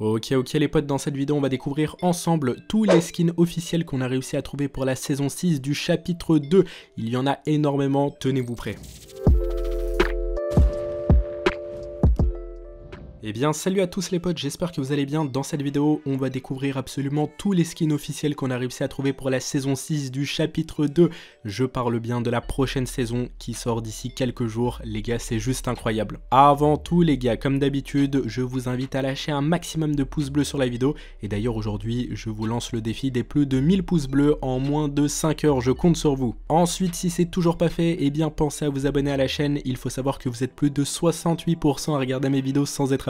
Ok, ok les potes, dans cette vidéo, on va découvrir ensemble tous les skins officiels qu'on a réussi à trouver pour la saison 6 du chapitre 2. Il y en a énormément, tenez-vous prêts. Eh bien salut à tous les potes, j'espère que vous allez bien. Dans cette vidéo, on va découvrir absolument tous les skins officiels qu'on a réussi à trouver pour la saison 6 du chapitre 2. Je parle bien de la prochaine saison qui sort d'ici quelques jours. Les gars, c'est juste incroyable. Avant tout les gars, comme d'habitude, je vous invite à lâcher un maximum de pouces bleus sur la vidéo. Et d'ailleurs aujourd'hui, je vous lance le défi des plus de 1000 pouces bleus en moins de 5 heures. Je compte sur vous. Ensuite, si c'est toujours pas fait, eh bien pensez à vous abonner à la chaîne. Il faut savoir que vous êtes plus de 68% à regarder mes vidéos sans être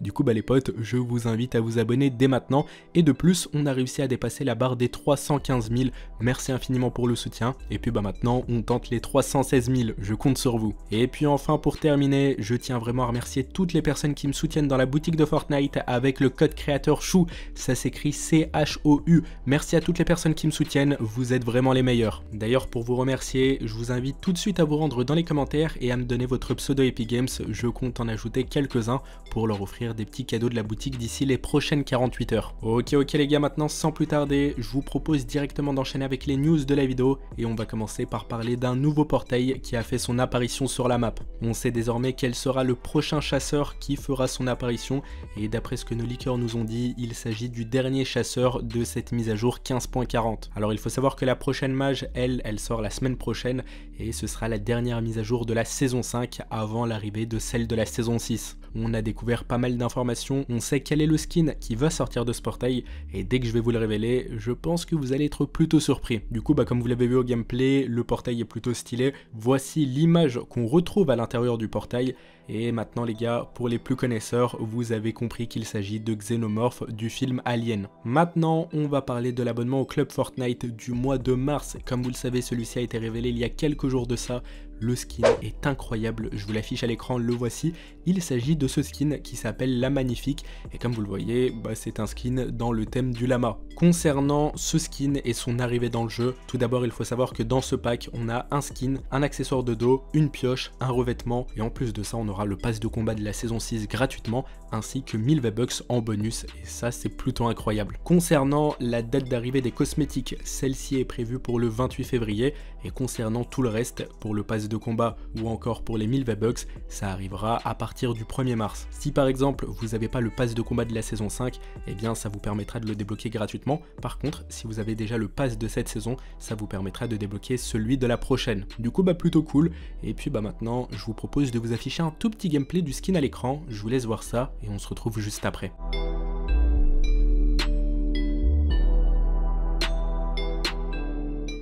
du coup, bah les potes, je vous invite à vous abonner dès maintenant. Et de plus, on a réussi à dépasser la barre des 315 000. Merci infiniment pour le soutien. Et puis bah maintenant, on tente les 316 000. Je compte sur vous. Et puis enfin, pour terminer, je tiens vraiment à remercier toutes les personnes qui me soutiennent dans la boutique de Fortnite avec le code créateur CHOU. Ça s'écrit C-H-O-U. Merci à toutes les personnes qui me soutiennent. Vous êtes vraiment les meilleurs. D'ailleurs, pour vous remercier, je vous invite tout de suite à vous rendre dans les commentaires et à me donner votre pseudo Epic Games. Je compte en ajouter quelques-uns pour leur offrir des petits cadeaux de la boutique d'ici les prochaines 48 heures. Ok ok les gars, maintenant sans plus tarder, je vous propose directement d'enchaîner avec les news de la vidéo et on va commencer par parler d'un nouveau portail qui a fait son apparition sur la map. On sait désormais quel sera le prochain chasseur qui fera son apparition et d'après ce que nos liqueurs nous ont dit, il s'agit du dernier chasseur de cette mise à jour 15.40. Alors il faut savoir que la prochaine mage, elle, elle sort la semaine prochaine et ce sera la dernière mise à jour de la saison 5 avant l'arrivée de celle de la saison 6. On a découvert pas mal d'informations, on sait quel est le skin qui va sortir de ce portail, et dès que je vais vous le révéler, je pense que vous allez être plutôt surpris. Du coup, bah, comme vous l'avez vu au gameplay, le portail est plutôt stylé. Voici l'image qu'on retrouve à l'intérieur du portail, et maintenant les gars, pour les plus connaisseurs, vous avez compris qu'il s'agit de Xenomorph du film Alien. Maintenant, on va parler de l'abonnement au club Fortnite du mois de mars. Comme vous le savez, celui-ci a été révélé il y a quelques jours de ça. Le skin est incroyable, je vous l'affiche à l'écran, le voici. Il s'agit de ce skin qui s'appelle La Magnifique, et comme vous le voyez, bah, c'est un skin dans le thème du lama. Concernant ce skin et son arrivée dans le jeu, tout d'abord il faut savoir que dans ce pack, on a un skin, un accessoire de dos, une pioche, un revêtement, et en plus de ça on aura le pass de combat de la saison 6 gratuitement, ainsi que 1000 V-Bucks en bonus, et ça c'est plutôt incroyable. Concernant la date d'arrivée des cosmétiques, celle-ci est prévue pour le 28 février, et concernant tout le reste, pour le pass de combat ou encore pour les 1000 V-Bucks, ça arrivera à partir du 1er mars. Si par exemple vous n'avez pas le pass de combat de la saison 5, et eh bien ça vous permettra de le débloquer gratuitement. Par contre, si vous avez déjà le pass de cette saison, ça vous permettra de débloquer celui de la prochaine. Du coup, bah plutôt cool. Et puis bah maintenant, je vous propose de vous afficher un tout petit gameplay du skin à l'écran, je vous laisse voir ça et on se retrouve juste après.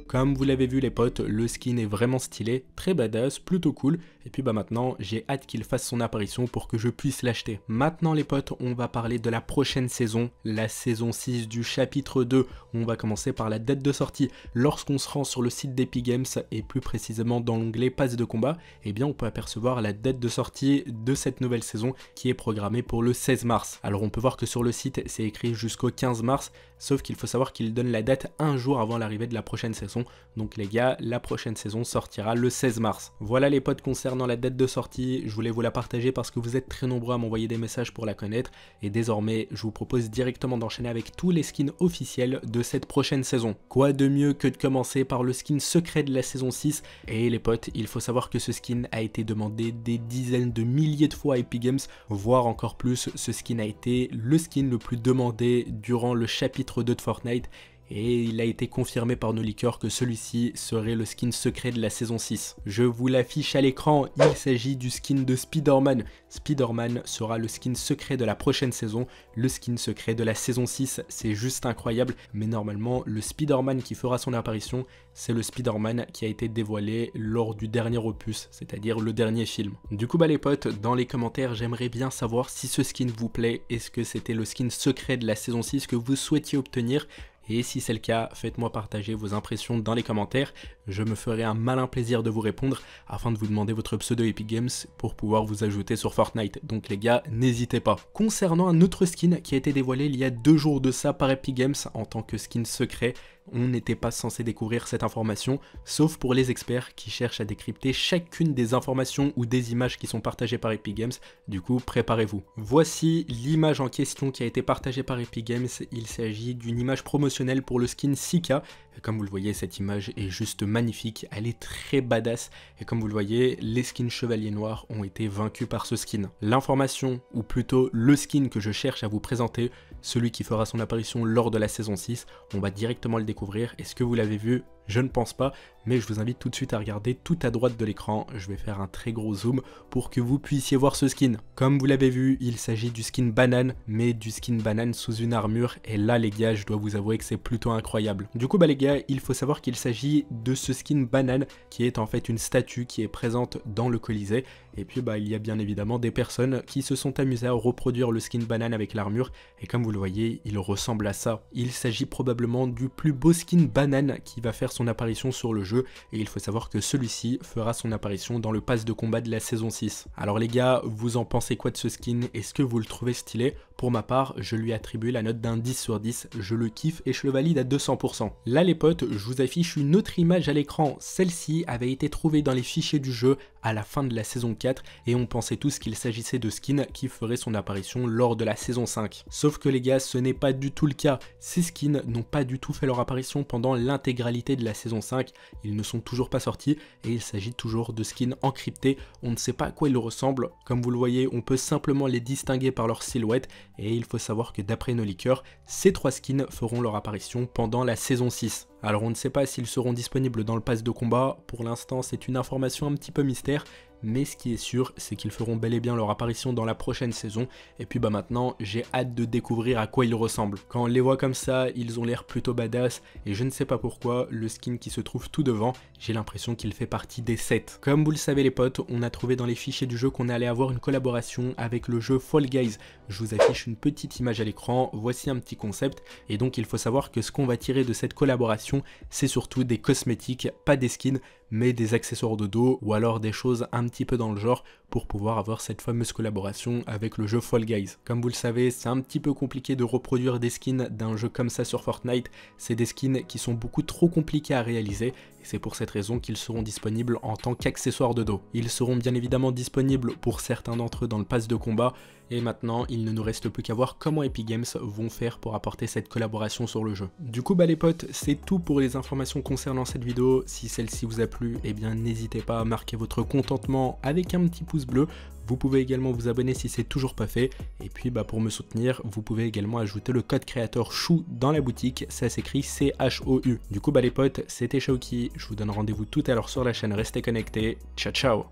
Comme vous l'avez vu les potes, le skin est vraiment stylé, très badass, plutôt cool. Et puis bah maintenant, j'ai hâte qu'il fasse son apparition pour que je puisse l'acheter. Maintenant les potes, on va parler de la prochaine saison, la saison 6 du chapitre 2. On va commencer par la date de sortie. Lorsqu'on se rend sur le site d'Epic Games et plus précisément dans l'onglet passe de combat, eh bien on peut apercevoir la date de sortie de cette nouvelle saison qui est programmée pour le 16 mars. Alors on peut voir que sur le site, c'est écrit jusqu'au 15 mars, sauf qu'il faut savoir qu'il donne la date un jour avant l'arrivée de la prochaine saison. Donc les gars, la prochaine saison sortira le 16 mars. Voilà les potes concernant la date de sortie, je voulais vous la partager parce que vous êtes très nombreux à m'envoyer des messages pour la connaître et désormais je vous propose directement d'enchaîner avec tous les skins officiels de cette prochaine saison. Quoi de mieux que de commencer par le skin secret de la saison 6 et les potes, il faut savoir que ce skin a été demandé des dizaines de milliers de fois à Epic Games, voire encore plus, ce skin a été le skin le plus demandé durant le chapitre 2 de Fortnite et il a été confirmé par nos liqueurs que celui-ci serait le skin secret de la saison 6. Je vous l'affiche à l'écran, il s'agit du skin de Spider-Man. Spider-Man sera le skin secret de la prochaine saison, le skin secret de la saison 6, c'est juste incroyable, mais normalement le Spider-Man qui fera son apparition, c'est le Spider-Man qui a été dévoilé lors du dernier opus, c'est-à-dire le dernier film. Du coup bah les potes, dans les commentaires j'aimerais bien savoir si ce skin vous plaît, est-ce que c'était le skin secret de la saison 6 que vous souhaitiez obtenir et si c'est le cas, faites-moi partager vos impressions dans les commentaires. Je me ferai un malin plaisir de vous répondre afin de vous demander votre pseudo Epic Games pour pouvoir vous ajouter sur Fortnite. Donc les gars, n'hésitez pas. Concernant un autre skin qui a été dévoilé il y a deux jours de ça par Epic Games en tant que skin secret, on n'était pas censé découvrir cette information, sauf pour les experts qui cherchent à décrypter chacune des informations ou des images qui sont partagées par Epic Games, du coup préparez-vous. Voici l'image en question qui a été partagée par Epic Games, il s'agit d'une image promotionnelle pour le skin Sika, comme vous le voyez cette image est juste magnifique, elle est très badass, et comme vous le voyez, les skins chevaliers Noir ont été vaincus par ce skin. L'information, ou plutôt le skin que je cherche à vous présenter, celui qui fera son apparition lors de la saison 6, on va directement le découvrir est-ce que vous l'avez vu je ne pense pas, mais je vous invite tout de suite à regarder tout à droite de l'écran. Je vais faire un très gros zoom pour que vous puissiez voir ce skin. Comme vous l'avez vu, il s'agit du skin banane, mais du skin banane sous une armure. Et là, les gars, je dois vous avouer que c'est plutôt incroyable. Du coup, bah les gars, il faut savoir qu'il s'agit de ce skin banane qui est en fait une statue qui est présente dans le Colisée. Et puis, bah, il y a bien évidemment des personnes qui se sont amusées à reproduire le skin banane avec l'armure. Et comme vous le voyez, il ressemble à ça. Il s'agit probablement du plus beau skin banane qui va faire son apparition sur le jeu et il faut savoir que celui-ci fera son apparition dans le pass de combat de la saison 6. Alors les gars, vous en pensez quoi de ce skin Est-ce que vous le trouvez stylé pour ma part, je lui attribue la note d'un 10 sur 10, je le kiffe et je le valide à 200%. Là les potes, je vous affiche une autre image à l'écran, celle-ci avait été trouvée dans les fichiers du jeu à la fin de la saison 4 et on pensait tous qu'il s'agissait de skins qui feraient son apparition lors de la saison 5. Sauf que les gars, ce n'est pas du tout le cas, ces skins n'ont pas du tout fait leur apparition pendant l'intégralité de la saison 5, ils ne sont toujours pas sortis et il s'agit toujours de skins encryptés, on ne sait pas à quoi ils ressemblent, comme vous le voyez on peut simplement les distinguer par leur silhouette et il faut savoir que d'après nos liqueurs, ces trois skins feront leur apparition pendant la saison 6. Alors on ne sait pas s'ils seront disponibles dans le pass de combat, pour l'instant c'est une information un petit peu mystère, mais ce qui est sûr, c'est qu'ils feront bel et bien leur apparition dans la prochaine saison, et puis bah maintenant, j'ai hâte de découvrir à quoi ils ressemblent. Quand on les voit comme ça, ils ont l'air plutôt badass, et je ne sais pas pourquoi, le skin qui se trouve tout devant, j'ai l'impression qu'il fait partie des 7. Comme vous le savez les potes, on a trouvé dans les fichiers du jeu qu'on allait avoir une collaboration avec le jeu Fall Guys. Je vous affiche une petite image à l'écran, voici un petit concept, et donc il faut savoir que ce qu'on va tirer de cette collaboration, c'est surtout des cosmétiques, pas des skins, mais des accessoires de dos ou alors des choses un petit peu dans le genre pour pouvoir avoir cette fameuse collaboration avec le jeu Fall Guys. Comme vous le savez, c'est un petit peu compliqué de reproduire des skins d'un jeu comme ça sur Fortnite, c'est des skins qui sont beaucoup trop compliqués à réaliser, et c'est pour cette raison qu'ils seront disponibles en tant qu'accessoires de dos. Ils seront bien évidemment disponibles pour certains d'entre eux dans le pass de combat, et maintenant, il ne nous reste plus qu'à voir comment Epic Games vont faire pour apporter cette collaboration sur le jeu. Du coup, bah les potes, c'est tout pour les informations concernant cette vidéo. Si celle-ci vous a plu, eh bien n'hésitez pas à marquer votre contentement avec un petit pouce bleu. Vous pouvez également vous abonner si c'est toujours pas fait. Et puis bah, pour me soutenir, vous pouvez également ajouter le code créateur CHOU dans la boutique. Ça s'écrit C-H-O-U. Du coup, bah les potes, c'était Chouki. Je vous donne rendez-vous tout à l'heure sur la chaîne. Restez connectés. Ciao, ciao